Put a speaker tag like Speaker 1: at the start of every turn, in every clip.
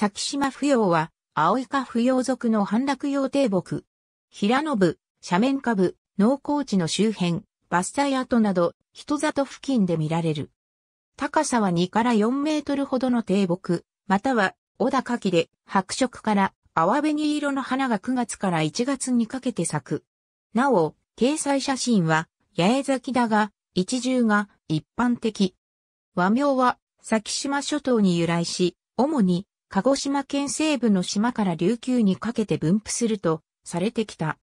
Speaker 1: 先島扶養は、青いか扶養族の反落用低木。平野部、斜面下部、農耕地の周辺、伐採跡など、人里付近で見られる。高さは2から4メートルほどの低木、または、小高木で、白色から、淡紅色の花が9月から1月にかけて咲く。なお、掲載写真は、八重咲きだが、一重が一般的。和名は、先島諸島に由来し、主に鹿児島県西部の島から琉球にかけて分布するとされてきた。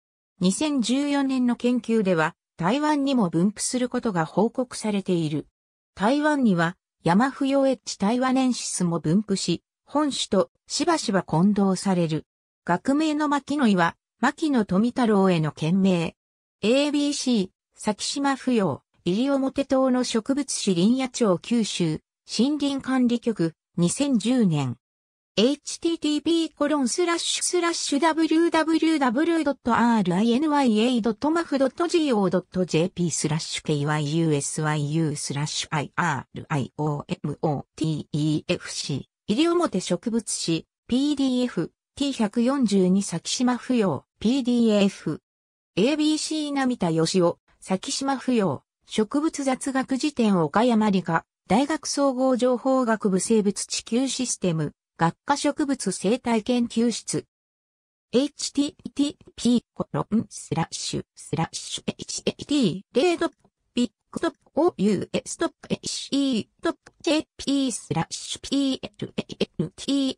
Speaker 1: 2014年の研究では台湾にも分布することが報告されている。台湾には山不要エッジ台湾年シスも分布し、本種としばしば混同される。学名の牧野岩、は牧野富太郎への県名。ABC、先島不要、西表島の植物種林野町九州、森林管理局、2010年。http://www.rinya.maf.go.jp スラッシュ kyusyu スラッシュ iriomotefc 西表植物誌 PDF T142 先島不要 PDF ABC 並田義雄先島不要植物雑学辞典岡山理科大学総合情報学部生物地球システム学科植物生態研究室。http コロンスラッシュスラッシュ h t 0 p o u s h e http スラッシュ plntstic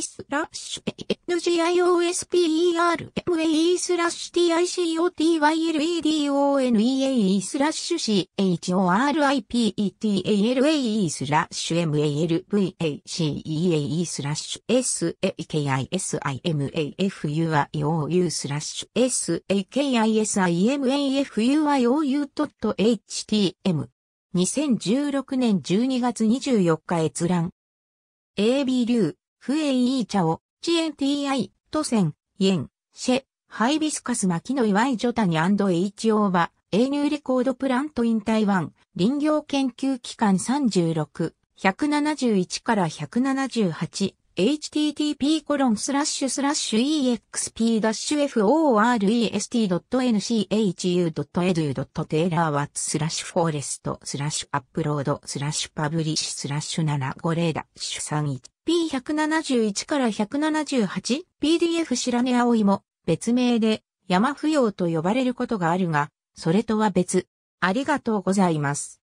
Speaker 1: スラッシュ ngiosperme スラッシュ t i c o t y l e d o n e a スラッシュ choripetalae スラッシュ malvaceae スラッシュ s a k i s i m a f u i o u スラッシュ sakisimafuiou.htm 2016年12月24日閲覧。AB 流、フエイイーチャオ、チエンティーアイ、トセン、イエン、シェ、ハイビスカスマキノイワイジョタニ &HO は、ューレコードプラントイン台湾、林業研究機関36、171から178、http://exp-forest.nchu.edu.taylor.watt スラッシュフォーレストスラッシュアップロードスラッシュパブリッシュスラッシュ750ダッシュ 31P171 から 178PDF 白根葵も別名で山不要と呼ばれることがあるが、それとは別。ありがとうございます。